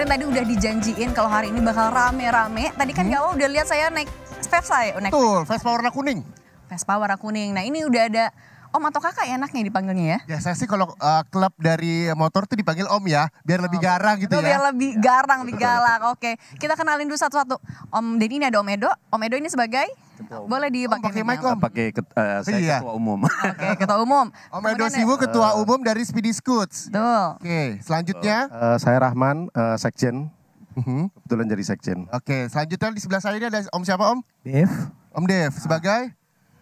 kemarin tadi udah dijanjiin kalau hari ini bakal rame-rame. Tadi kan hmm? Gawa udah lihat saya naik Vespa ya? Naik Betul, Vespa warna kuning. Vespa warna kuning. Nah ini udah ada Om atau kakak ya enaknya dipanggilnya ya? Ya saya sih kalau uh, klub dari motor tuh dipanggil Om ya, biar lebih garang gitu Betul, ya. Biar lebih garang, lebih galak. Oke, kita kenalin dulu satu-satu. Om Denny ini ada Om Edo. Om Edo ini sebagai boleh dipakai. Oh, pakai mic om. Pakai uh, saya iya. ketua umum. Oke, okay, ketua umum. Om Edo Siwu ketua umum dari Speedy Scoots. Betul. Oke, okay, selanjutnya uh, saya Rahman, uh, sekjen. Uh-huh. Kebetulan jadi sekjen. Oke, okay, selanjutnya di sebelah saya ini ada Om siapa Om? Dev. Om Dev sebagai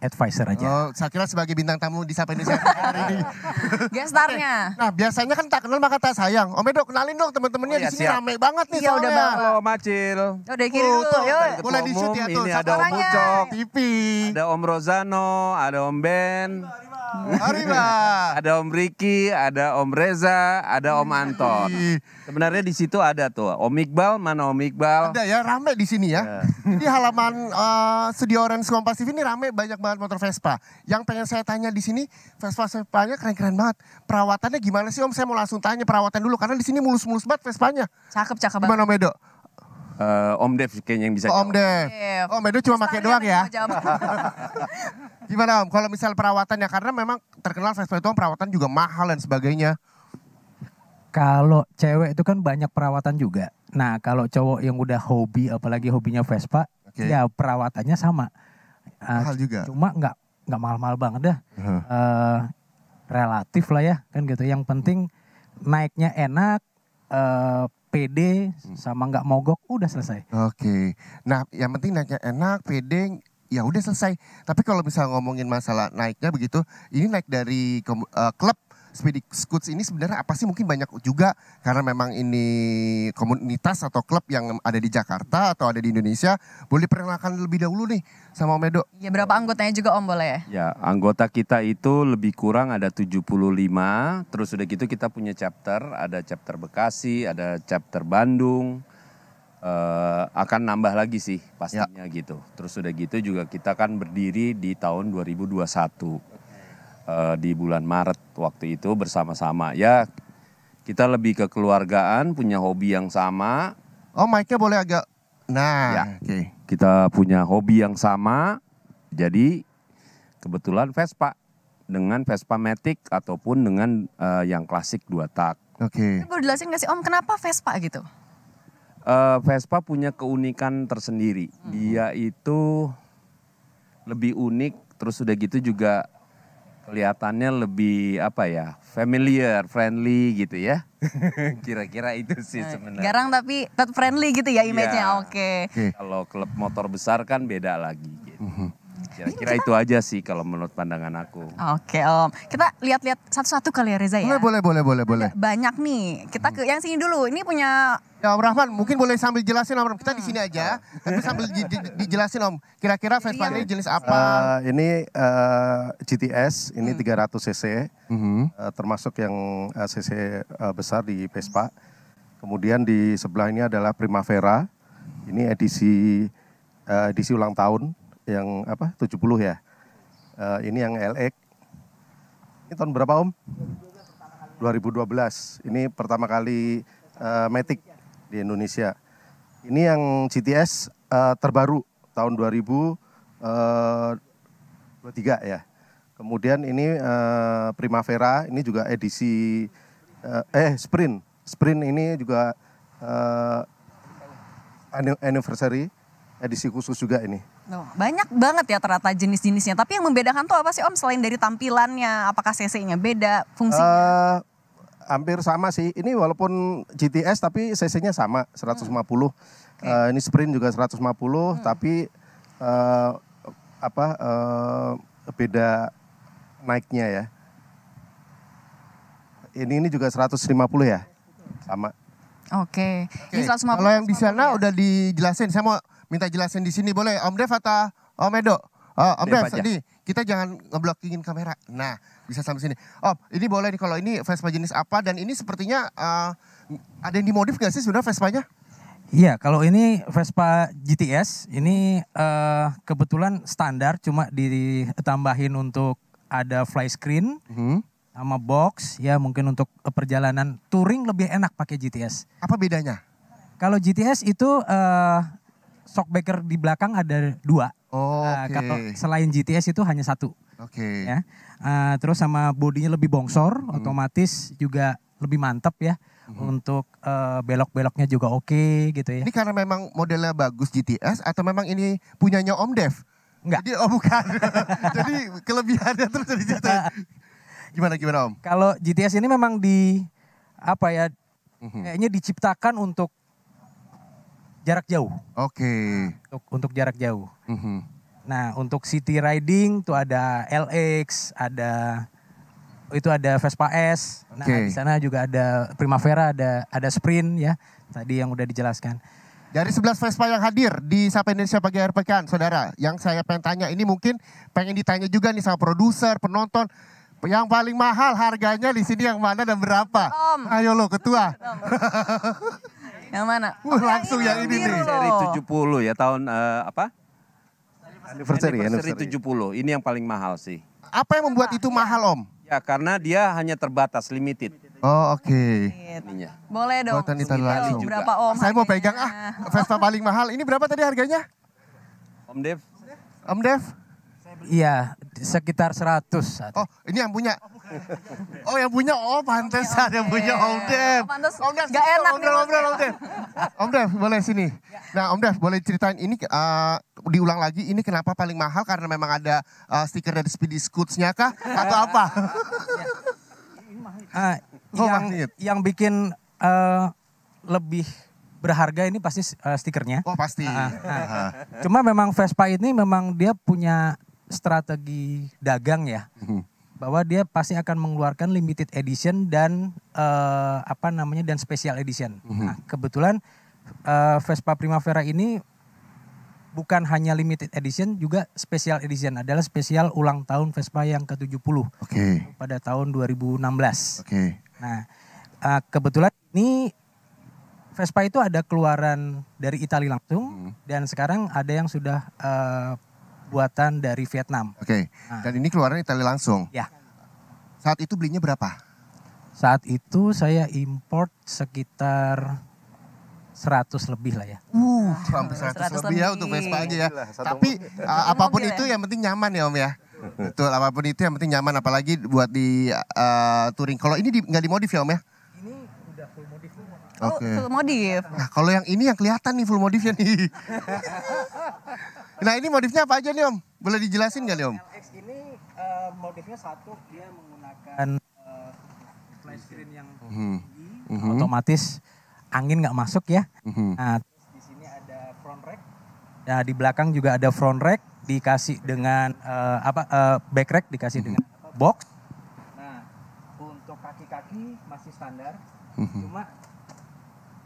advisor aja. Oh, saya kira sebagai bintang tamu di Sapa Indonesia hari ini. Gestarnya. Nah, biasanya kan tak kenal maka tak sayang. Om Edo kenalin dong teman-temannya oh, iya, di sini rame banget nih. Iya udah bang. Halo Macil. Udah kirim oh, tuh. Yo. Boleh di shoot ya tuh. Ini ada Om Ucok. Ada Om Rozano, ada Om Ben. Arriba. ada Om Riki, ada Om Reza, ada Om Anton. Sebenarnya di situ ada tuh. Om Iqbal, mana Om Iqbal? Ada ya, rame di sini ya. Iya. di halaman uh, Studio Orange Kompas TV ini rame banyak banget motor Vespa. Yang pengen saya tanya di sini, Vespa Vespanya keren-keren banget. Perawatannya gimana sih Om? Saya mau langsung tanya perawatan dulu karena di sini mulus-mulus banget Vespanya. Cakep, cakep banget. Gimana Medo? Uh, eh, Om Dev kayaknya yang bisa Om jawab. Dev. Om Dev cuma pakai doang ya. Gimana Om, kalau misal perawatannya, karena memang terkenal seksual itu perawatan juga mahal dan sebagainya. Kalau cewek itu kan banyak perawatan juga. Nah kalau cowok yang udah hobi, apalagi hobinya Vespa, okay. ya perawatannya sama. Ah, mahal uh, juga. Cuma nggak nggak mahal-mahal banget dah. Huh. Eh, uh, relatif lah ya kan gitu. Yang penting naiknya enak, uh, eh, PD hmm. sama nggak mogok udah selesai. Oke. Okay. Nah, yang penting naiknya enak, PD ya udah selesai. Tapi kalau misalnya ngomongin masalah naiknya begitu, ini naik dari uh, klub Speedy Scoots ini sebenarnya apa sih mungkin banyak juga karena memang ini komunitas atau klub yang ada di Jakarta atau ada di Indonesia boleh perkenalkan lebih dahulu nih sama Om Edo. Ya berapa anggotanya juga Om boleh ya? Ya anggota kita itu lebih kurang ada 75 terus udah gitu kita punya chapter ada chapter Bekasi ada chapter Bandung uh, akan nambah lagi sih pastinya ya. gitu. Terus sudah gitu juga kita kan berdiri di tahun 2021 uh, eh, di bulan Maret waktu itu bersama-sama ya kita lebih ke keluargaan, punya hobi yang sama. Oh, mic-nya boleh agak nah, ya. oke. Okay. Kita punya hobi yang sama. Jadi kebetulan Vespa dengan Vespa Matic ataupun dengan uh, yang klasik dua tak. Oke. Okay. Gue jelasin gak sih Om kenapa Vespa gitu? uh, Vespa punya keunikan tersendiri. Hmm. Dia itu lebih unik, terus sudah gitu juga kelihatannya lebih apa ya? familiar, friendly gitu ya. Kira-kira itu sih nah, sebenarnya. Garang tapi tetap friendly gitu ya image-nya. Iya. Oke. Okay. Kalau klub motor besar kan beda lagi gitu. Mhm. Kira-kira itu aja sih kalau menurut pandangan aku. Oke Om, kita lihat-lihat satu-satu kali ya Reza ya. Boleh, boleh, boleh, boleh. boleh. Banyak nih, kita mhm. ke yang sini dulu. Ini punya Ya Om Rahman, mungkin boleh sambil jelasin Om Rahman. Kita di ah. sini aja, tapi sambil di, dijelasin Om. Kira-kira Vespa iya, ini jenis apa? Uh, ini uh, eh, GTS, ini hmm. 300 cc, uh, termasuk yang uh, cc uh, besar di Vespa. Kemudian di sebelah ini adalah Primavera. Ini edisi uh, edisi ulang tahun yang apa? 70 ya. Uh, ini yang LX. Ini tahun berapa Om? 2012. Ini pertama kali uh, Matic di Indonesia. Ini yang GTS uh, eh, terbaru tahun 2023 eh, ya. Kemudian ini uh, Primavera, ini juga edisi uh, eh Sprint. Sprint ini juga uh, anniversary edisi khusus juga ini. Oh, banyak banget ya ternyata jenis-jenisnya. Tapi yang membedakan tuh apa sih Om selain dari tampilannya? Apakah CC-nya beda, fungsinya? Uh, hampir sama sih. Ini walaupun GTS tapi CC-nya sama 150. Hmm. Okay. Uh, eh, ini sprint juga 150 hmm. tapi uh, apa uh, beda naiknya ya. Ini ini juga 150 ya. Sama. Oke. Okay. okay. Kalau yang di sana ya. udah dijelasin. Saya mau minta jelasin di sini boleh Om Dev atau Om Edo? Oh, Om Dev, Dev ini kita jangan ngeblokingin kamera. Nah, bisa sampai sini. Oh, ini boleh nih kalau ini Vespa jenis apa dan ini sepertinya uh, ada yang dimodif gak sih sebenarnya Vespanya? Iya, kalau ini Vespa GTS ini uh, kebetulan standar cuma ditambahin untuk ada fly screen hmm. sama box ya mungkin untuk perjalanan touring lebih enak pakai GTS. Apa bedanya? Kalau GTS itu uh, eh, shockbreaker di belakang ada dua Oh, uh, ah, okay. Kalau selain GTS itu hanya satu. Oke. Okay. Ya. Uh, terus sama bodinya lebih bongsor, hmm. otomatis juga lebih mantap ya. Hmm. Untuk uh, belok-beloknya juga oke okay, gitu ya. Ini karena memang modelnya bagus GTS atau memang ini punyanya Om Dev? Enggak. Jadi oh bukan. Jadi kelebihannya terus dari GTS. Gimana gimana Om? Kalau GTS ini memang di apa ya? Mm -hmm. Kayaknya diciptakan untuk jarak jauh. Oke. Okay. Untuk, untuk jarak jauh. Mm -hmm. Nah untuk city riding tuh ada LX, ada itu ada Vespa S. Nah di sana juga ada Primavera, ada ada Sprint ya tadi yang udah dijelaskan. Dari 11 Vespa yang hadir di Sapa Indonesia Pagi Air Pekan, Saudara, yang saya pengen tanya ini mungkin pengen ditanya juga nih sama produser, penonton, yang paling mahal harganya di sini yang mana dan berapa? Om. Ayo lo ketua. Yang mana? Oh, langsung yang, ini, yang ini nih. Seri 70 ya tahun uh, apa? Anniversary, anniversary, 70. Ini yang paling mahal sih. Apa yang membuat itu mahal, Om? Ya, karena dia hanya terbatas, limited. Oh, oke. Okay. Boleh dong. Boleh dong. Juga. Berapa, Om? Saya mau pegang ah. Vespa paling mahal. Ini berapa tadi harganya? Om Dev. Om Dev. Iya, sekitar 100. Oh, ini yang punya. Oh, yang punya. Oh, pantas okay, iya, okay. yang punya Om Dev. Oh, om Dev, enggak enak Om Dev, Om Dev, Om Dev. Om Dev, boleh sini. Nah, Om Dev, boleh ceritain ini uh, diulang lagi ini kenapa paling mahal karena memang ada uh, stiker dari Speedy Scoots-nya kah atau iya. apa? uh, ah, yang oh, yang bikin uh, lebih berharga ini pasti uh, stikernya. Oh pasti. Uh, uh. Cuma memang Vespa ini memang dia punya strategi dagang ya. Mhm. Bahwa dia pasti akan mengeluarkan limited edition dan uh, apa namanya dan special edition. Hmm. Nah, kebetulan uh, Vespa Primavera ini bukan hanya limited edition juga special edition adalah spesial ulang tahun Vespa yang ke-70 okay. pada tahun 2016. Okay. Nah, uh, kebetulan ini Vespa itu ada keluaran dari Italia langsung hmm. dan sekarang ada yang sudah uh, buatan dari Vietnam. Oke. Okay. Nah. Dan ini keluarnya Italia langsung. Ya. Saat itu belinya berapa? Saat itu saya import sekitar 100 lebih lah ya. Uh, sampai 100, 100 lebih, lebih ya untuk Vespa aja ya. Gila, Tapi uh, apapun itu ya. yang penting nyaman ya Om ya. Betul, apapun itu yang penting nyaman apalagi buat di uh, touring. Kalau ini nggak di, dimodif ya Om ya? Ini udah full modif. Okay. Oh, full modif. Nah, kalau yang ini yang kelihatan nih full modifnya nih. Nah ini modifnya apa aja nih om? Boleh dijelasin nggak nih om? LX ini uh, modifnya satu dia menggunakan uh, flash screen yang mhm. tinggi, mm -hmm. otomatis angin nggak masuk ya. Mm -hmm. Nah terus di sini ada front rack. Nah di belakang juga ada front rack dikasih dengan uh, apa uh, back rack dikasih mm -hmm. dengan box. Nah untuk kaki-kaki masih standar, mm -hmm. cuma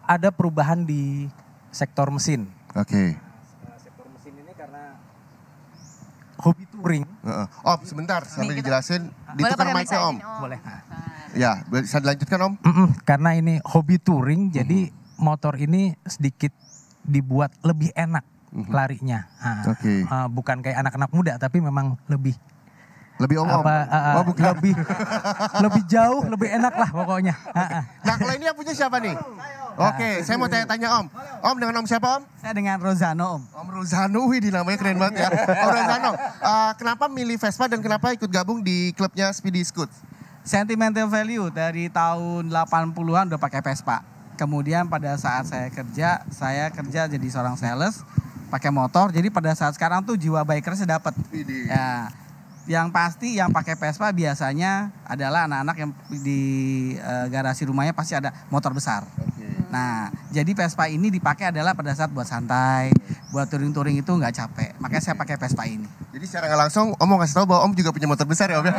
ada perubahan di sektor mesin. Oke. Okay hobi touring. Uh, om, sebentar sambil dijelasin ah, tukar mic Om. om. Boleh. Ya, bisa dilanjutkan Om? Mm -mm, karena ini hobi touring mm -hmm. jadi motor ini sedikit dibuat lebih enak mm -hmm. larinya. Nah, okay. uh, bukan kayak anak-anak muda tapi memang lebih lebih om, -om. Apa, uh, oh, bukan. lebih lebih jauh, lebih enak lah pokoknya. Okay. Ah, nah, kalau ini yang punya siapa nih? Oke, okay, saya mau tanya-tanya Om. Om dengan Om siapa Om? Saya dengan Rozano Om. Om Rozano, wih namanya keren banget ya. Om Rozano, uh, kenapa milih Vespa dan kenapa ikut gabung di klubnya Speedy Scoot? Sentimental value dari tahun 80-an udah pakai Vespa. Kemudian pada saat saya kerja, saya kerja jadi seorang sales pakai motor. Jadi pada saat sekarang tuh jiwa biker saya dapat. Ya. Yang pasti yang pakai Vespa biasanya adalah anak-anak yang di uh, garasi rumahnya pasti ada motor besar. Okay. Nah, jadi Vespa ini dipakai adalah pada saat buat santai, buat touring-touring itu nggak capek. Makanya saya pakai Vespa ini. Jadi secara nggak langsung Om mau ngasih tahu bahwa Om juga punya motor besar ya Om ya?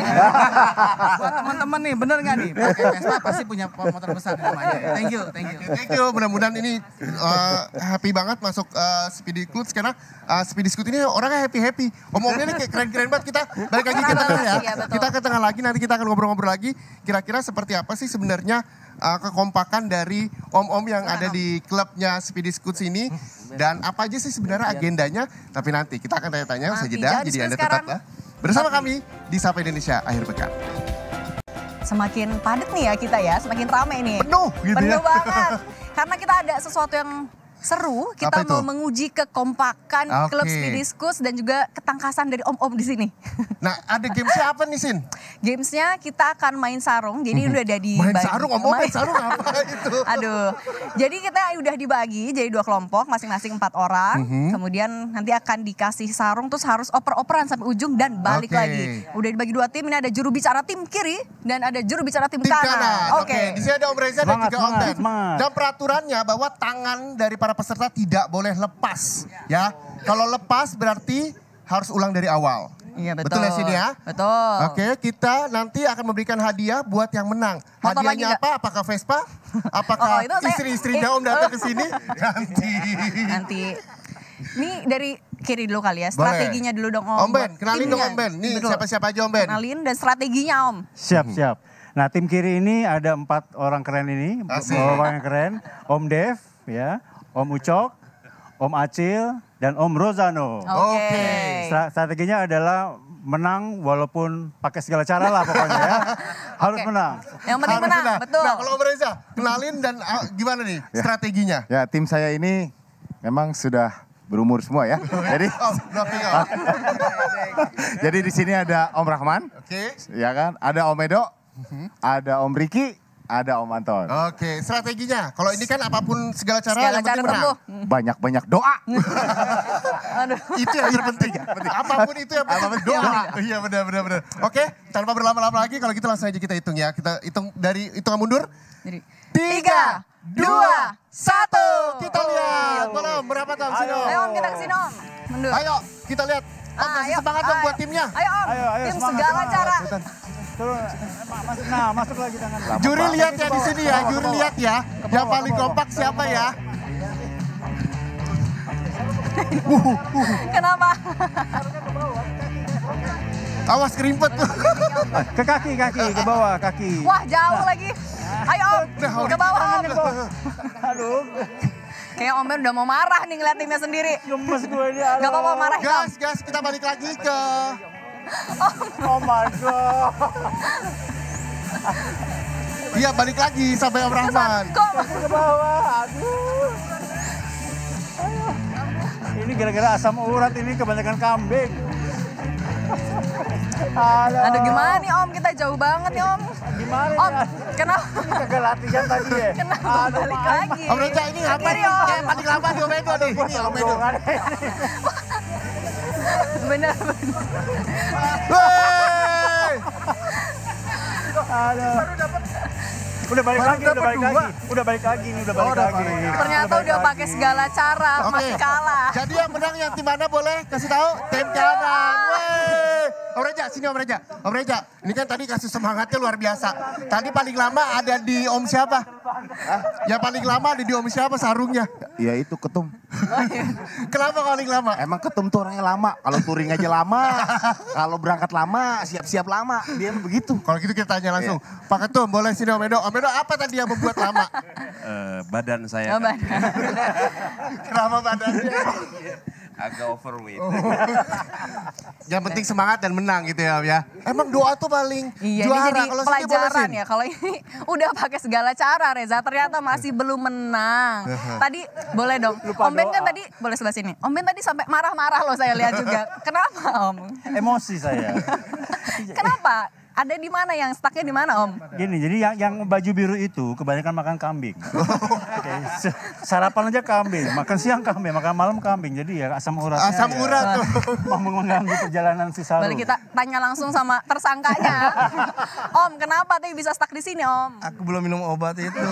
buat teman-teman nih, bener nggak nih? Pakai Vespa pasti punya motor besar di rumahnya. Thank you, thank you. thank you, mudah-mudahan ini uh, happy banget masuk uh, Speedy Clubs karena uh, Speedy Scoot ini orangnya happy-happy. Om-omnya ini kayak keren-keren banget. Kita balik lagi ke iya, tengah ya. ya kita ke tengah lagi, nanti kita akan ngobrol-ngobrol lagi. Kira-kira seperti apa sih sebenarnya uh, kekompakan dari om-om yang ada di klubnya Speedy Scoots ini dan apa aja sih sebenarnya agendanya. Tapi nanti kita akan tanya-tanya usai jeda. Jadi Anda tetaplah ya. bersama kami di Sapa Indonesia akhir pekan. Semakin padat nih ya kita ya, semakin ramai nih. Penuh gitu ya. Penuh ya. banget. Karena kita ada sesuatu yang seru. Kita mau menguji kekompakan okay. klub Spidiskus dan juga ketangkasan dari om-om di sini. Nah, ada gamesnya apa nih, Sin? Gamesnya kita akan main sarung. Jadi mm -hmm. udah ada di bagi. sarung, om-om main sarung apa itu? Aduh. Jadi kita udah dibagi jadi dua kelompok, masing-masing empat orang. Mm -hmm. Kemudian nanti akan dikasih sarung terus harus oper-operan sampai ujung dan balik okay. lagi. Udah dibagi dua tim. Ini ada juru bicara tim kiri dan ada juru bicara tim, tim kanan. kanan. Oke. Okay. Okay. Di sini ada Om Reza dan juga Om Dan peraturannya bahwa tangan dari para para peserta tidak boleh lepas ya. Kalau lepas berarti harus ulang dari awal. Iya betul. Betul ya sini ya? Betul. Oke, kita nanti akan memberikan hadiah buat yang menang. Hadiahnya apa? Apakah Vespa? Apakah istri oh, istri saya... Om datang ke sini? Nanti. Nanti. Ini dari kiri dulu kali ya. Strateginya Boleh. dulu dong Om. Om Ben, kenalin dong Om Ben. Nih siapa-siapa aja Om Ben. Kenalin dan strateginya Om. Siap, hmm. siap. Nah tim kiri ini ada empat orang keren ini. Empat orang yang keren. Om Dev, ya. Om Ucok, Om Acil, dan Om Rozano. Oke. Okay. Strateginya adalah menang walaupun pakai segala cara lah pokoknya ya. Harus okay. menang. Yang penting Harus menang, menang, betul. Nah kalau Om Reza, kenalin dan ah, gimana nih ya. strateginya? Ya tim saya ini memang sudah berumur semua ya. jadi oh, Jadi di sini ada Om Rahman. Oke. Okay. Ya kan? Ada Om Edo. Mhm. Ada Om Riki ada Om Anton. Oke, strateginya. Kalau ini kan apapun segala cara segala yang cara menang. Banyak-banyak doa. itu yang terpenting. Iya. apapun itu yang penting. Apapun doa. Iya benar benar benar. Oke, tanpa berlama-lama lagi kalau gitu langsung aja kita hitung ya. Kita hitung dari hitungan mundur. Tiga, dua, satu. Kita lihat. Malam berapa tahun sini? Ayo om kita kesini om. Mundur. Ayo kita lihat. Om ah, kasih semangat dong ah, buat timnya. Ayo om. Tim segala cara masuk nah, masuk lagi tangan. Juri lihat ya di sini ya, juri lihat ya. Yang paling kompak siapa ya? Kenapa? Awas kerimpet. Ke kaki, kaki, ke bawah, kaki. Wah, jauh nah. lagi. Ayo, Om. Nah, ke bawah, Om. Aduh. Kayaknya Om Ben udah mau marah nih ngeliat timnya sendiri. Gemes gue ini. Gak apa-apa marah. Gas, gas. Kita balik lagi ke oh my god. Iya balik lagi sampai Om Rahman. Kok ke bawah? Aduh. Ini gara-gara asam urat ini kebanyakan kambing. Halo. Aduh gimana nih Om? Kita jauh banget nih Om. Gimana Om, ya? kenapa? Ini latihan tadi ya? Kenapa Aduh, balik lagi? Om Reja ini ngapain? nih? Kayak paling kelapa di Omedo nih. Ini Omedo benar benar udah balik lagi, udah balik dua. lagi, udah balik lagi nih, udah oh, balik oh, lagi. Balik. Ternyata udah, udah pakai segala cara, okay. masih kalah. Jadi yang menang yang tim mana boleh kasih tahu? Tim kanan. Iya. Om Reja, sini Om Reja. Om Reja, ini kan tadi kasih semangatnya luar biasa. Tadi paling lama ada di Om siapa? Ya paling lama ada di Om siapa sarungnya? Ya itu ketum. Kenapa paling lama? Emang ketum tuh orangnya lama. Kalau touring aja lama, kalau berangkat lama, siap-siap lama. Dia begitu. Kalau gitu kita tanya langsung. Yeah. Pak Ketum, boleh sini Om Edo. Om Edo apa tadi yang membuat lama? Uh, badan saya. Oh, badan. Kenapa badannya? Iya agak overweight. Oh. yang penting semangat dan menang gitu ya, ya. Emang doa tuh paling iya, juara. kalau pelajaran ya, kalau ini udah pakai segala cara Reza, ternyata masih iya. belum menang. Tadi boleh dong, Lupa Om Ben kan tadi, boleh sebelah sini. Om Ben tadi sampai marah-marah loh saya lihat juga. Kenapa Om? Emosi saya. Kenapa? ada di mana yang stucknya di mana om? Gini, jadi yang yang baju biru itu kebanyakan makan kambing. Oke, Sarapan aja kambing, makan siang kambing, makan malam kambing. Jadi ya asam uratnya. Ya. Asam urat ya, tuh. mengganggu perjalanan si Saru. Boleh kita tanya langsung sama tersangkanya. om, kenapa tadi bisa stuck di sini om? Aku belum minum obat itu.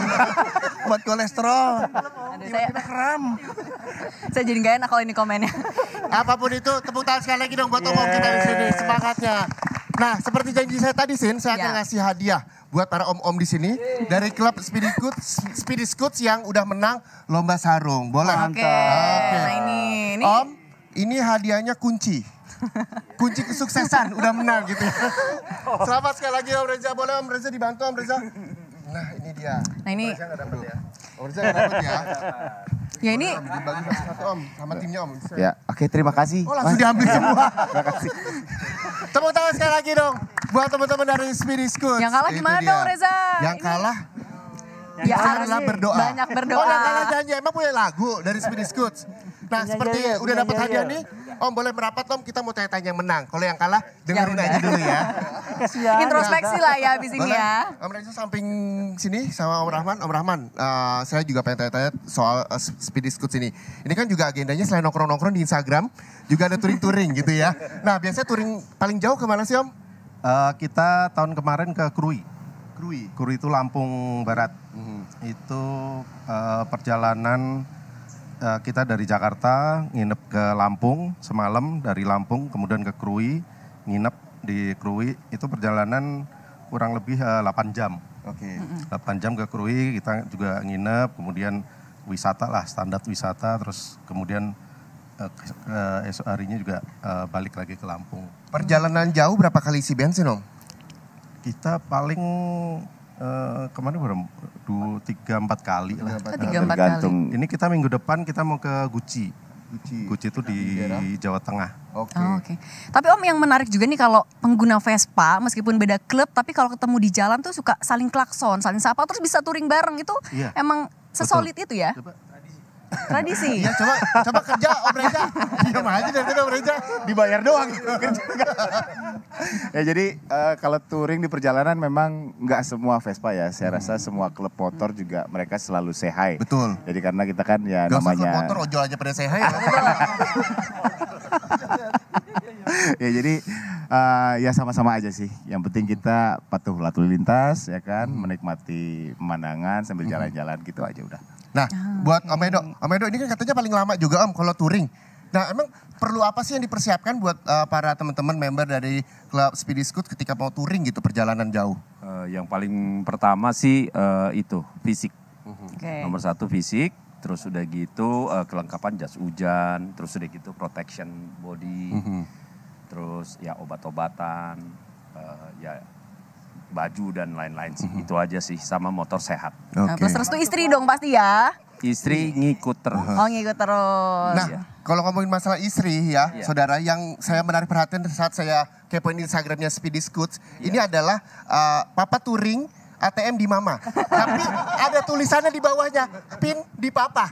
obat kolesterol. Tiba-tiba kram. Saya jadi gak enak kalau ini komennya. Apapun itu, tepuk tangan sekali lagi dong buat yes. om kita di sini. Semangatnya. Nah, seperti janji saya tadi, Sin, saya akan ya. ngasih hadiah buat para om-om di sini dari klub Speedy Scoots, Speedy Scoots yang udah menang lomba sarung. Boleh. Oke. Okay. Okay. Nah, ini, ini. Om, ini hadiahnya kunci. Kunci kesuksesan udah menang gitu. Ya. Selamat sekali lagi Om Reza. Boleh Om Reza dibantu Om Reza? Nah, ini dia. Nah, ini. Orza oh, gak dapat ya. Ya ini. Dibagi satu om sama timnya om. Ya, oke terima kasih. Oh langsung diambil semua. terima kasih. Tepuk tangan sekali lagi dong. Buat teman-teman dari Speedy School. Yang kalah gimana dong Reza? Yang kalah Ya, ya harus berdoa. Banyak berdoa. Oh, yang kalah janji emang punya lagu dari Speedy Scoots. Nah seperti ya, udah dapat hadiah nih. Om boleh merapat Om, kita mau tanya-tanya yang menang. Kalau yang kalah dengerin aja dulu ya. Kasihan. Introspeksi lah ya abis ini ya. Om Reza samping sini sama Om Rahman. Om Rahman, eh, saya juga pengen tanya-tanya soal eh, speed discuss ini. Ini kan juga agendanya selain nongkrong-nongkrong di Instagram, juga ada touring-touring gitu ya. Nah biasanya touring paling jauh kemana sih Om? Uh, kita tahun kemarin ke Krui. Krui? Krui itu Lampung Barat. Mhm. Itu perjalanan Eh, kita dari Jakarta nginep ke Lampung semalam dari Lampung kemudian ke Krui nginep di Krui itu perjalanan kurang lebih uh, eh, 8 jam. Oke. Okay. 8 jam ke Krui kita juga nginep kemudian wisata lah standar wisata terus kemudian uh, esok harinya juga uh, balik lagi ke Lampung. Perjalanan jauh berapa kali isi bensin om? Kita paling Eh, kemarin baru Dua, tiga, empat kali lah. tiga, empat Tergantung. kali. Ini kita minggu depan kita mau ke Gucci. Gucci. Gucci itu di Jawa Tengah. Oke. Okay. Oh, okay. Tapi Om yang menarik juga nih kalau pengguna Vespa meskipun beda klub tapi kalau ketemu di jalan tuh suka saling klakson, saling sapa terus bisa touring bareng itu yeah. emang sesolid Betul. itu ya. Tradisi. ya coba coba kerja Om Reza. Diam aja dari tadi Om Reza. Dibayar doang. ya jadi uh, kalau touring di perjalanan memang nggak semua Vespa ya. Saya hmm. rasa semua klub motor juga mereka selalu sehat. Betul. Jadi karena kita kan ya gak namanya. Gak motor ojol aja pada sehat. ya jadi uh, ya sama-sama aja sih. Yang penting kita patuh lalu lintas ya kan, hmm. menikmati pemandangan sambil hmm. jalan-jalan gitu aja udah. Nah, ah, buat Om Edo, Om Edo ini kan katanya paling lama juga Om kalau touring. Nah, emang perlu apa sih yang dipersiapkan buat uh, para teman-teman member dari klub Speedy Scoot ketika mau touring gitu perjalanan jauh? Uh, yang paling pertama sih uh, itu fisik. Okay. Nomor satu fisik, terus sudah gitu uh, kelengkapan jas hujan, terus sudah gitu protection body, uh mhm. -huh. terus ya obat-obatan, uh, ya baju dan lain-lain sih. Mm-hmm. Itu aja sih sama motor sehat. Okay. Nah, terus restu istri dong pasti ya. Istri ngikut terus. Oh ngikut terus. Nah ya. kalau ngomongin masalah istri ya ya. saudara yang saya menarik perhatian saat saya kepoin Instagramnya Speedy Scoots. Ya. Ini adalah uh, Papa Touring ATM di mama. Tapi ada tulisannya di bawahnya, pin di papa.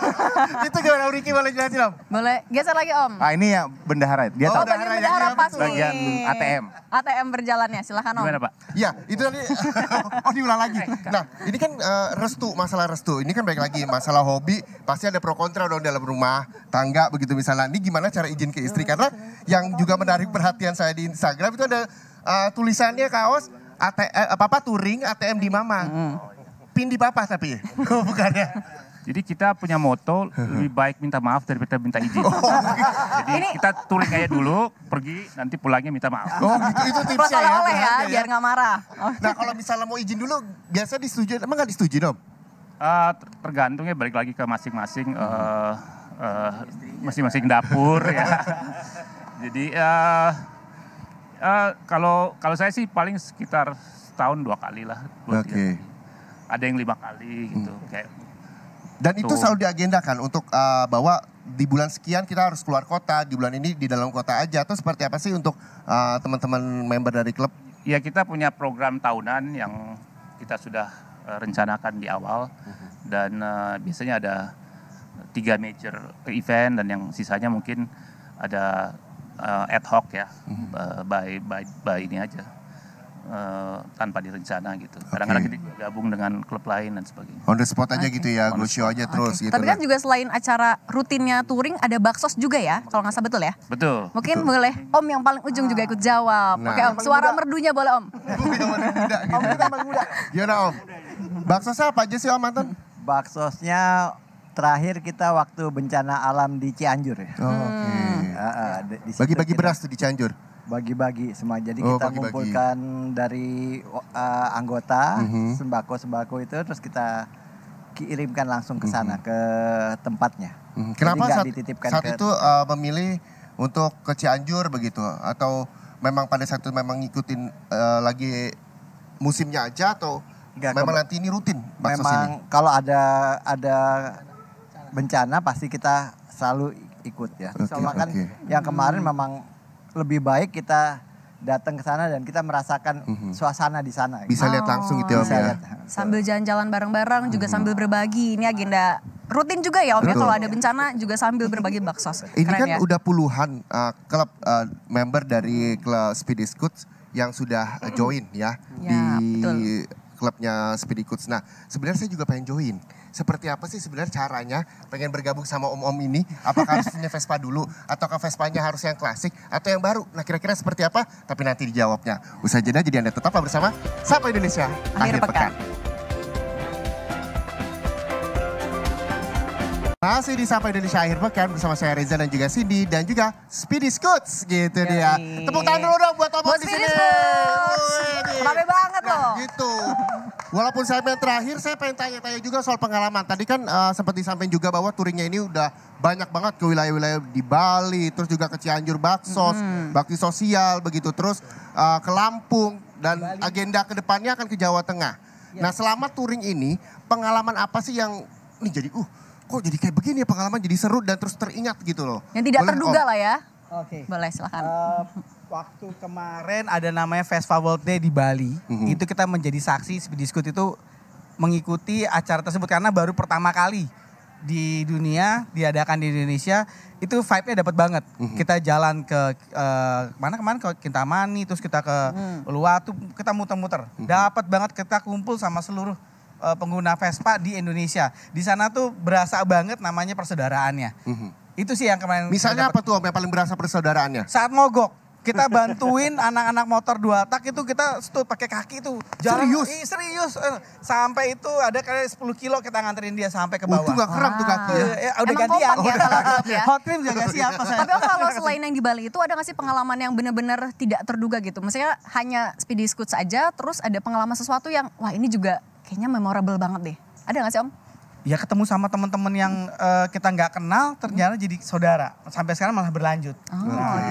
itu gimana Riki boleh jelasin Om? Boleh, geser lagi Om. Ah ini ya bendahara. Ya. Dia oh, tahu bendahara, ya. bendahara ya, Bagian ATM. ATM berjalannya, silahkan Om. Gimana Pak? Ya, itu tadi, oh diulang lagi. Nah ini kan uh, restu, masalah restu. Ini kan baik lagi masalah hobi, pasti ada pro kontra dong dalam rumah, tangga begitu misalnya. Ini gimana cara izin ke istri? Karena yang juga menarik perhatian saya di Instagram itu ada uh, tulisannya kaos AT, eh, papa touring ATM di mama. Hmm. Oh, iya. Pin di papa tapi. Oh, bukan ya. Jadi kita punya moto lebih baik minta maaf daripada minta izin. Oh, iya. Jadi ini... kita touring aja dulu, pergi nanti pulangnya minta maaf. Oh gitu, itu tipsnya ya. Oleh ya, ya, biar nggak marah. Oh. Nah kalau misalnya mau izin dulu, biasa disetujui, emang nggak disetujui dong? Uh, ah, tergantung ya balik lagi ke masing-masing uh, uh, masing-masing dapur ya. Jadi uh, Eh, kalau kalau saya sih paling sekitar setahun dua kali lah. Oke. Okay. Ada yang lima kali gitu hmm. kayak. Dan itu selalu diagendakan untuk uh, bahwa di bulan sekian kita harus keluar kota, di bulan ini di dalam kota aja atau seperti apa sih untuk teman eh, teman-teman member dari klub? Ya kita punya program tahunan yang kita sudah uh, rencanakan di awal uh-huh. dan uh, biasanya ada tiga major event dan yang sisanya mungkin ada uh, ad hoc ya hmm. by by by ini aja uh, tanpa direncana gitu. Kadang-kadang okay. kita gabung dengan klub lain dan sebagainya. On the spot aja okay. gitu ya, show aja okay. terus okay. gitu. Tapi kan, kan juga selain acara rutinnya touring ada baksos juga ya, kalau nggak salah betul ya? Betul. Mungkin betul. boleh Om yang paling ujung ah. juga ikut jawab. Nah. Oke Om, suara muda. merdunya boleh Om. Om kita gitu. paling muda. Gimana Om? Baksosnya apa aja sih Om Anton? Baksosnya terakhir kita waktu bencana alam di Cianjur ya. Oh, hmm. Oke. Okay. Uh, ah, Bagi-bagi beras tuh di Cianjur. Bagi-bagi semua. Jadi oh, kita mengumpulkan dari uh, anggota mm-hmm. sembako-sembako itu terus kita kirimkan langsung ke sana mm-hmm. ke tempatnya. Mhm. Kenapa saat, saat ke... itu uh, memilih untuk ke Cianjur begitu atau memang pada saat itu memang ngikutin uh, lagi musimnya aja atau Enggak, memang nanti ini rutin memang kalau ada ada bencana pasti kita selalu ikut ya. Okay, Soalnya kan yang kemarin hmm. memang lebih baik kita datang ke sana dan kita merasakan mm-hmm. suasana di sana. Bisa lihat langsung gitu ya, Bisa ya. Lihat. Sambil jalan-jalan bareng-bareng juga mm-hmm. sambil berbagi. Ini agenda rutin juga ya Om ya kalau ada bencana juga sambil berbagi bakso. Ini kan ya? udah puluhan uh, klub uh, member dari klub Speedy Scoots yang sudah uh, join ya, ya di betul. klubnya Speedy Scoots. Nah, sebenarnya saya juga pengen join seperti apa sih sebenarnya caranya pengen bergabung sama om-om ini? Apakah harus punya Vespa dulu? Ataukah Vespanya harus yang klasik? Atau yang baru? Nah kira-kira seperti apa? Tapi nanti dijawabnya. usaha jeda jadi Anda tetaplah bersama Sapa Indonesia Akhir, Akhir Pekan. pekan. Masih di Sapa Indonesia Akhir Pekan bersama saya Reza dan juga Cindy dan juga Speedy Scoots gitu Yoi. dia. Tepuk tangan dulu dong buat om-om di sini. banget nah, Gitu. Walaupun saya pengen terakhir, saya pengen tanya-tanya juga soal pengalaman. Tadi kan uh, sempat disampaikan juga bahwa touringnya ini udah banyak banget ke wilayah-wilayah di Bali, terus juga ke Cianjur Baksos, hmm. bakti sosial begitu, terus uh, ke Lampung dan Bali. agenda kedepannya akan ke Jawa Tengah. Ya. Nah selama touring ini pengalaman apa sih yang ini jadi uh kok jadi kayak begini ya pengalaman jadi seru dan terus teringat gitu loh. Yang tidak Boleh, terduga om. lah ya. Oke. Okay. Boleh silahkan. Uh, eh, waktu kemarin ada namanya Vespa World Day di Bali. Mm-hmm. Itu kita menjadi saksi Speed itu mengikuti acara tersebut karena baru pertama kali di dunia diadakan di Indonesia itu vibe-nya dapat banget. Mm-hmm. Kita jalan ke uh, mana kemana ke Kintamani terus kita ke mm. tuh kita muter-muter. Mm-hmm. Dapat banget kita kumpul sama seluruh uh, pengguna Vespa di Indonesia. Di sana tuh berasa banget namanya persaudaraannya. Mm-hmm. Itu sih yang kemarin. Misalnya apa tuh yang paling berasa persaudaraannya? Saat mogok kita bantuin anak-anak motor dua tak itu kita tuh pakai kaki itu Jalan, serius? eh, serius. Sampai itu ada kayak 10 kilo kita nganterin dia sampai ke oh, bawah. Itu gak kerap tuh kaki. Ya, ah. eh, udah Emang gantian. ya, ya. Hot cream juga siapa saya. Tapi kalau selain yang di Bali itu ada gak sih pengalaman yang benar-benar tidak terduga gitu? Maksudnya hanya speedy scoot saja terus ada pengalaman sesuatu yang wah ini juga kayaknya memorable banget deh. Ada gak sih Om? ya ketemu sama teman-teman yang uh, kita nggak kenal ternyata jadi saudara sampai sekarang malah berlanjut oh, nah,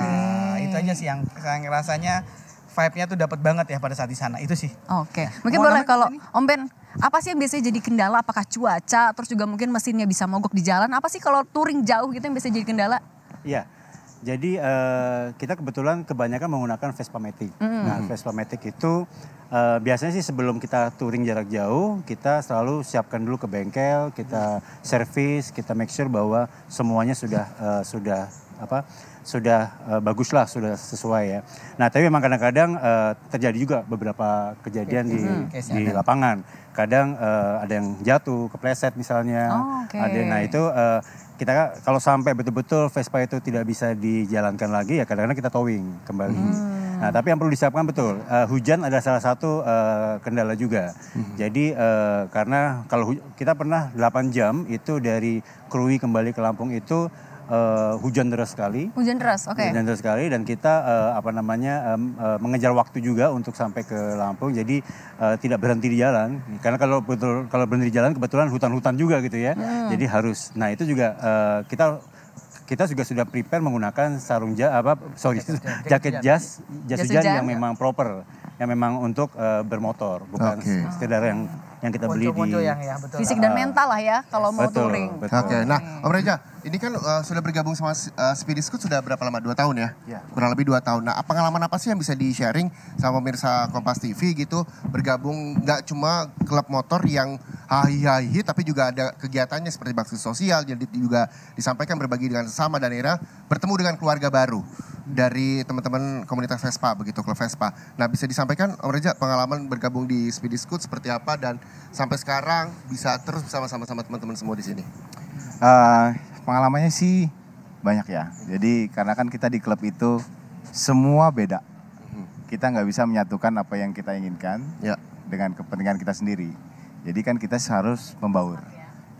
okay. itu aja sih yang saya rasanya vibe-nya tuh dapat banget ya pada saat di sana itu sih oke okay. Nah, mungkin boleh kalau Om Ben apa sih yang biasanya jadi kendala apakah cuaca terus juga mungkin mesinnya bisa mogok di jalan apa sih kalau touring jauh gitu yang biasanya jadi kendala Iya, jadi uh, kita kebetulan kebanyakan menggunakan Vespa Matic. Mm. Nah, Vespa Matic itu uh, biasanya sih sebelum kita touring jarak jauh, kita selalu siapkan dulu ke bengkel, kita servis, kita make sure bahwa semuanya sudah uh, sudah apa? sudah uh, bagus lah, sudah sesuai ya. Nah, tapi memang kadang-kadang uh, terjadi juga beberapa kejadian di hmm, di lapangan. Kadang uh, ada yang jatuh, kepleset misalnya. Oh, okay. Ada nah itu uh, kita kalau sampai betul-betul Vespa itu tidak bisa dijalankan lagi ya kadang-kadang kita towing kembali. Hmm. Nah, tapi yang perlu disiapkan betul. Uh, hujan ada salah satu uh, kendala juga. Hmm. Jadi uh, karena kalau kita pernah 8 jam itu dari Krui kembali ke Lampung itu uh, hujan deras sekali. Hujan deras, oke. Okay. Hujan deras sekali dan kita uh, apa namanya um, uh, mengejar waktu juga untuk sampai ke Lampung. Jadi uh, tidak berhenti di jalan karena kalau betul kalau berhenti di jalan kebetulan hutan-hutan juga gitu ya. Hmm. Jadi harus. Nah, itu juga uh, kita kita juga sudah prepare menggunakan sarung ja, apa sorry jaket jas jas hujan yang memang proper yang memang untuk uh, bermotor bukan okay. sekedar yang yang kita beli di ya, fisik dan mental lah ya kalau mau touring. Oke, nah Om Reja, ini kan eh, sudah bergabung sama uh, Speedy Scoot sudah berapa lama? Dua tahun ya? Iya. Kurang lebih dua tahun. Nah, pengalaman apa sih yang bisa di-sharing sama pemirsa Kompas TV gitu bergabung nggak cuma klub motor yang hahi-hahi tapi juga ada kegiatannya seperti bakti sosial jadi juga disampaikan berbagi dengan sesama dan era bertemu dengan keluarga baru dari teman-teman komunitas Vespa begitu klub Vespa. Nah bisa disampaikan Om Reza pengalaman bergabung di Speedy Scoot seperti apa dan sampai sekarang bisa terus bersama-sama sama teman-teman semua di sini. Uh, pengalamannya sih banyak ya. Jadi karena kan kita di klub itu semua beda. Hmm. Kita nggak bisa menyatukan apa yang kita inginkan ya. dengan kepentingan kita sendiri. Jadi kan kita harus membaur.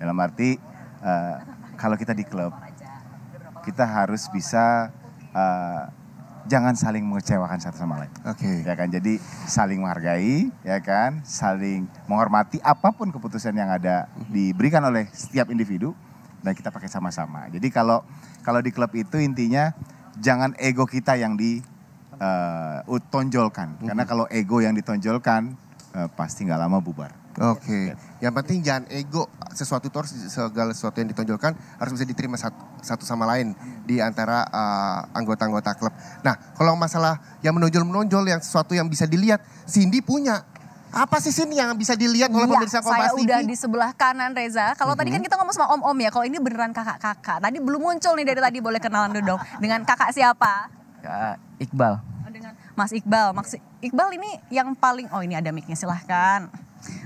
Dalam arti uh, kalau kita di klub kita harus bisa uh, jangan saling mengecewakan satu sama lain. Oke. Okay. Ya kan. Jadi saling menghargai, ya kan, saling menghormati apapun keputusan yang ada mhm. diberikan oleh setiap individu dan kita pakai sama-sama. Jadi kalau kalau di klub itu intinya jangan ego kita yang di uh, eh, tonjolkan. Mhm. Karena kalau ego yang ditonjolkan uh, pasti nggak lama bubar. Oke. Okay. Ya yang penting jangan ego sesuatu itu harus segala sesuatu yang ditonjolkan harus bisa diterima satu, satu sama lain di antara eh, anggota-anggota uh, klub. Nah, kalau masalah yang menonjol-menonjol yang sesuatu yang bisa dilihat, Cindy punya apa sih sini yang bisa dilihat oleh ya, pemirsa Kompas saya TV? udah di sebelah kanan Reza. Kalau mm -hmm. tadi kan mhm. kita ngomong sama om-om ya, kalau ini beneran kakak-kakak. Tadi belum muncul nih dari tadi, boleh kenalan dulu dong. Dengan kakak siapa? Iqbal. Oh, dengan Mas Iqbal. Mas Iqbal ini yang paling, oh ini ada mic-nya silahkan.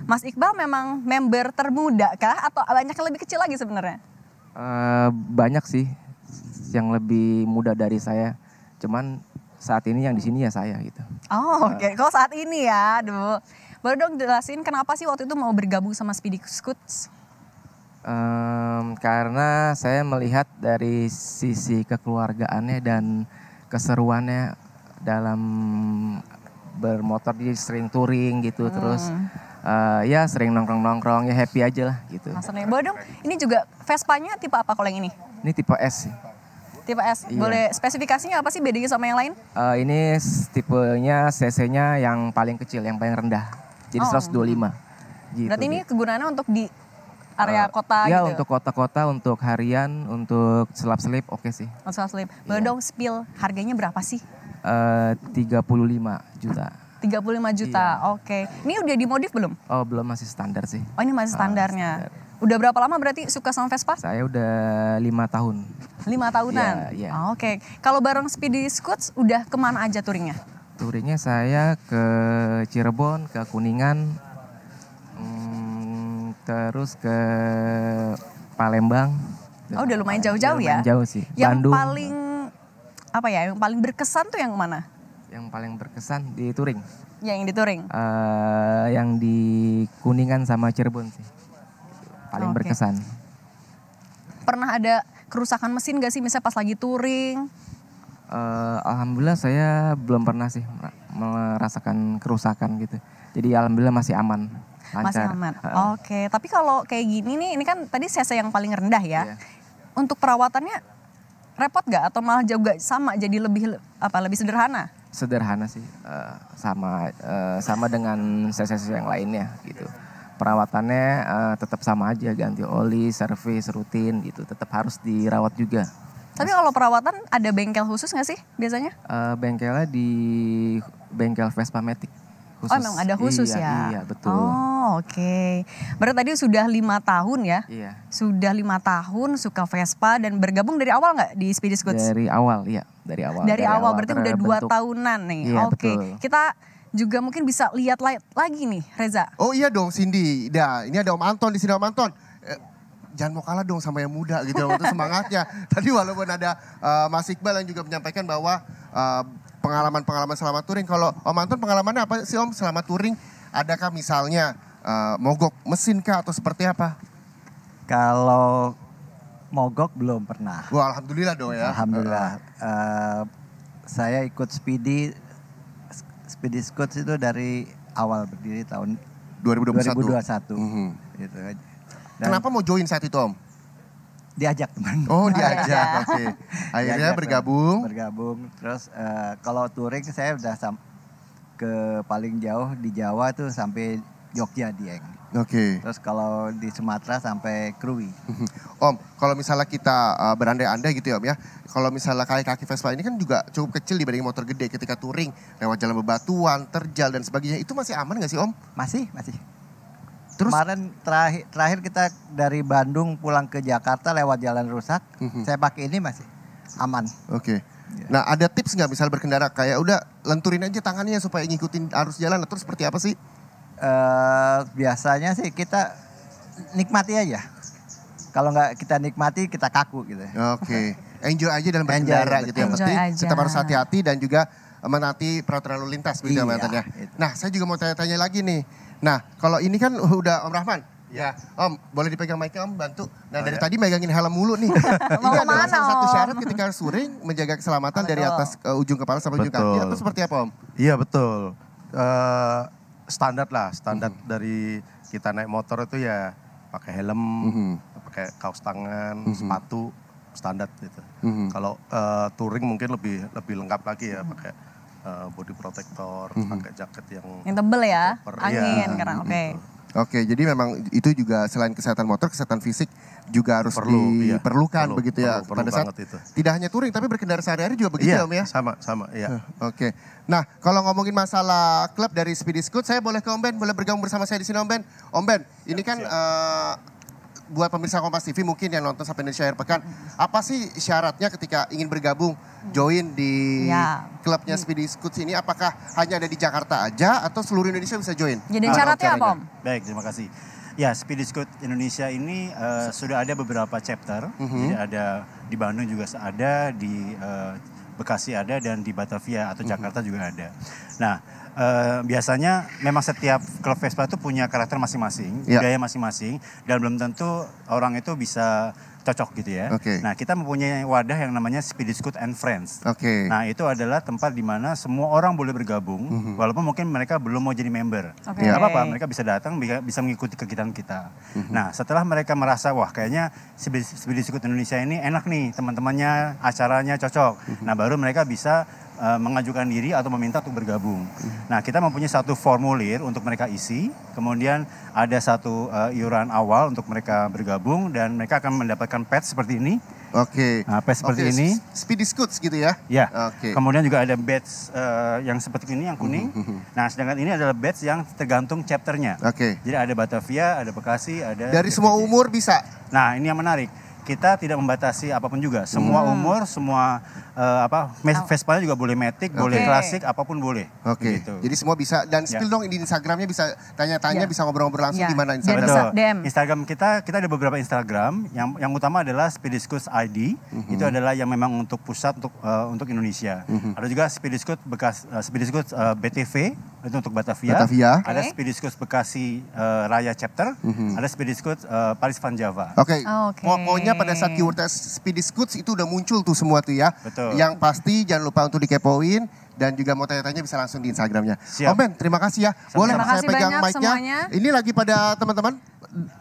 Mas Iqbal memang member termuda kah atau banyak yang lebih kecil lagi sebenarnya? Uh, banyak sih yang lebih muda dari saya. Cuman saat ini yang di sini ya saya gitu. Oh, oke. Okay. Uh, eh. Kalau saat ini ya, aduh. Baru dong jelasin kenapa sih waktu itu mau bergabung sama Speedy Scoots? Um, karena saya melihat dari sisi kekeluargaannya dan keseruannya dalam bermotor di sering touring gitu hmm. terus uh, ya sering nongkrong-nongkrong ya happy aja lah gitu. Masanya boleh dong ini juga Vespanya tipe apa kalau yang ini? Ini tipe S Tipe S, iya. boleh spesifikasinya apa sih bedanya sama yang lain? Uh, ini tipenya CC-nya yang paling kecil, yang paling rendah. Jadi oh. 125. Gitu. Berarti ini kegunaannya untuk di area uh, kota ya, gitu? Ya untuk kota-kota, untuk harian, untuk selap-selip oke okay sih. selap-selip. Boleh iya. dong spill harganya berapa sih? Uh, 35 juta. 35 juta. Iya. Oke. Okay. Ini udah dimodif belum? Oh, belum masih standar sih. Oh, ini masih ah, standarnya. Uh, standar. Udah berapa lama berarti suka sama Vespa? Saya udah lima tahun. Lima tahunan? Iya. Yeah, iya. yeah. oh, Oke. Okay. Kalau bareng Speedy Scoots udah kemana aja touringnya? Touringnya saya ke Cirebon, ke Kuningan, hmm, terus ke Palembang. Oh udah lumayan jauh-jauh ya? Lumayan jauh sih. Yang Bandung. paling apa ya? Yang paling berkesan tuh yang mana? yang paling berkesan di touring. Yang di touring? Uh, eh, yang di Kuningan sama Cirebon sih. Paling okay. berkesan. Pernah ada kerusakan mesin gak sih misalnya pas lagi touring? Uh, eh, alhamdulillah saya belum pernah sih merasakan kerusakan gitu. Jadi alhamdulillah masih aman. Lancar. Masih aman. Uh, Oke, okay. tapi kalau kayak gini nih ini kan tadi saya yang paling rendah ya. Yeah. Untuk perawatannya repot gak atau malah juga sama jadi lebih apa lebih sederhana? sederhana sih uh, sama uh, sama dengan sesi-sesi yang lainnya gitu perawatannya uh, tetap sama aja ganti oli servis rutin gitu tetap harus dirawat juga tapi kalau perawatan ada bengkel khusus nggak sih biasanya uh, bengkelnya di bengkel Vespa Matic oh, khusus. Oh memang ada khusus iya, ya? Iya betul. Oh oke. Okay. Berarti tadi sudah lima tahun ya? Iya. Sudah lima tahun suka Vespa dan bergabung dari awal nggak di Speedy Scoots Dari awal iya dari awal. Dari, dari awal, awal berarti udah dua tahunan nih. Iya, Oke, okay. kita juga mungkin bisa lihat lagi nih Reza. Oh iya dong Cindy. ini ada Om Anton di sini Om Anton. Eh, jangan mau kalah dong sama yang muda gitu semangatnya. Tadi walaupun ada uh, Mas Iqbal yang juga menyampaikan bahwa pengalaman eh, pengalaman-pengalaman selama touring. Kalau Om Anton pengalamannya apa sih Om selama touring? Adakah misalnya uh, mogok mesin kah atau seperti apa? Kalau mogok belum pernah. Wah, alhamdulillah dong ya. Alhamdulillah. Uh, saya ikut Speedy Speedy Scouts itu dari awal berdiri tahun 2021. 2021. Mm -hmm. gitu. Kan. Dan Kenapa mau join saat itu, Om? Diajak teman. Oh, diajak. Oke. Okay. Akhirnya diajak, bergabung. Bergabung. Terus uh, kalau touring saya udah ke paling jauh di Jawa tuh sampai Jogja Dieng. Oke. Okay. Terus kalau di Sumatera sampai Krui. om, kalau misalnya kita uh, eh, berandai-andai gitu ya Om ya. Kalau misalnya kayak kaki Vespa ini kan juga cukup kecil dibanding motor gede ketika touring. Lewat jalan bebatuan, terjal dan sebagainya. Itu masih aman gak sih Om? Masih, masih. Terus? Kemarin terakhir, terakhir kita dari Bandung pulang ke Jakarta lewat jalan rusak. Mm-hmm. Saya pakai ini masih aman. Oke. Okay. Iya. Nah ada tips nggak misalnya berkendara kayak udah lenturin aja tangannya supaya ngikutin arus jalan. Nah, terus seperti apa sih? eh, biasanya sih kita nikmati aja. Kalau nggak kita nikmati kita kaku gitu. Oke. Okay. Enjoy aja dalam berkendara gitu yang penting. Tetap harus hati-hati dan juga menati peraturan lalu lintas gitu iya, ya. Nah, saya juga mau tanya-tanya lagi nih. Nah, kalau ini kan udah Om Rahman, Ya, Om, boleh dipegang mic Om bantu. Nah, dari ya. tadi megangin helm mulu nih. Ini adalah salah satu syarat ketika suring menjaga keselamatan oh, dari atas uh, ujung kepala sampai ujung kaki Itu seperti apa, Om? Iya, betul. Uh, standar lah, standar mm-hmm. dari kita naik motor itu ya pakai helm, mm-hmm. pakai kaos tangan, mm-hmm. sepatu standar gitu. Mm-hmm. Kalau uh, touring mungkin lebih lebih lengkap lagi ya mm-hmm. pakai uh, body protector, mm-hmm. pakai jaket yang yang tebel ya, iya, angin ya, karena oke. Okay. Gitu. Oke, jadi memang itu juga selain kesehatan motor, kesehatan fisik juga harus perlu, iya. diperlukan iya. perlu, begitu ya perlu, pada perlu saat itu. tidak hanya touring tapi berkendara sehari-hari juga begitu iya, ya Om ya. Sama sama ya. Oke. Nah, kalau ngomongin masalah klub dari Speedy Scoot, saya boleh ke Om Ben, boleh bergabung bersama saya di sini Om Ben. Om Ben, ya, ini kan eh, buat pemirsa Kompas TV mungkin yang nonton sampai Indonesia akhir pekan, apa sih syaratnya ketika ingin bergabung join di ya. klubnya Speedy Scoots ini? Apakah hanya ada di Jakarta aja atau seluruh Indonesia bisa join? Jadi nah, syaratnya apa, Om? Baik, terima kasih. Ya, Speedy Scoot Indonesia ini uh, sudah ada beberapa chapter. Mm -hmm. Jadi ada di Bandung juga ada, di uh, Bekasi ada, dan di Batavia atau mhm. Jakarta mm -hmm. juga ada. Nah, uh, biasanya memang setiap klub Vespa itu punya karakter masing-masing, yeah. budaya masing-masing, dan belum tentu orang itu bisa cocok gitu ya. Okay. Nah kita mempunyai wadah yang namanya Speedy Scoot and Friends. Okay. Nah itu adalah tempat di mana semua orang boleh bergabung, mm -hmm. walaupun mungkin mereka belum mau jadi member. Okay. Gak apa-apa, mereka bisa datang, bisa mengikuti kegiatan kita. Mm -hmm. Nah setelah mereka merasa wah kayaknya Speedy Scoot Indonesia ini enak nih teman-temannya, acaranya cocok. Mm -hmm. Nah baru mereka bisa Eh, mengajukan diri atau meminta untuk bergabung. Nah, kita mempunyai satu formulir untuk mereka isi, kemudian ada satu uh, iuran awal untuk mereka bergabung dan mereka akan mendapatkan pet seperti ini. Oke. Okay. Nah, pet seperti okay. ini. Speedy scoots gitu ya? Ya. Oke. Okay. Kemudian juga ada badge uh, yang seperti ini yang kuning. Mhm, mhm. Nah, sedangkan ini adalah badge yang tergantung chapternya. Oke. Okay. Jadi ada Batavia, ada Bekasi, ada. Dari semua umur bisa. Nah, ini yang menarik kita tidak membatasi apapun juga. Semua hmm. umur, semua uh, apa oh. Vespa juga boleh metik, okay. boleh klasik, apapun boleh. Oke. Okay. Gitu. Jadi semua bisa dan ya. spill dong di Instagramnya bisa tanya-tanya, yeah. bisa ngobrol-ngobrol langsung yeah. di mana Instagram. Betul. Instagram kita kita ada beberapa Instagram. Yang yang utama adalah Spediskus ID. Mm-hmm. Itu adalah yang memang untuk pusat untuk uh, untuk Indonesia. Mm-hmm. Ada juga Spediskus bekas uh, uh, BTV itu untuk Batavia. Batavia. Ada okay. Bekasi uh, Raya Chapter. Mm-hmm. Ada Spediskus uh, Paris Van Java. Oke. Okay. Oh, okay. Pokoknya pada saat keyword Speedy Scoots itu udah muncul tuh semua tuh ya. Betul. Yang pasti jangan lupa untuk dikepoin dan juga mau tanya-tanya bisa langsung di Instagramnya. Siap. Omen, oh, terima kasih ya. sama Boleh saya pegang mic-nya. Ini lagi pada teman-teman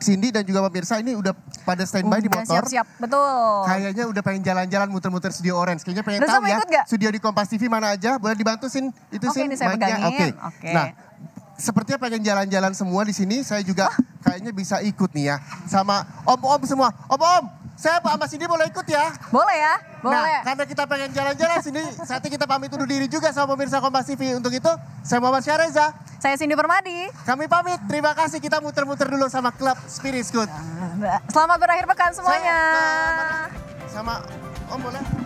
Cindy dan juga pemirsa ini udah pada standby udah, di motor. Siap, siap, betul. Kayaknya udah pengen jalan-jalan muter-muter studio Orange. Kayaknya pengen Terus tahu ya. Gak? Studio di Kompas TV mana aja? Boleh dibantu Sin? Itu okay, Sin. Oke, Oke. Okay. Okay. Nah, sepertinya pengen jalan-jalan semua di sini. Saya juga oh. kayaknya bisa ikut nih ya. Sama om-om semua. Om-om, saya Pak Mas Cindy boleh ikut ya? Boleh ya, nah, boleh. Nah, karena kita pengen jalan-jalan sini, saatnya kita pamit undur diri juga sama pemirsa Kompas TV. Untuk itu, saya Muhammad Syareza. Saya Cindy Permadi. Kami pamit, terima kasih kita muter-muter dulu sama klub Spirit Good. Selamat berakhir pekan semuanya. Saya, uh, sama, Om boleh?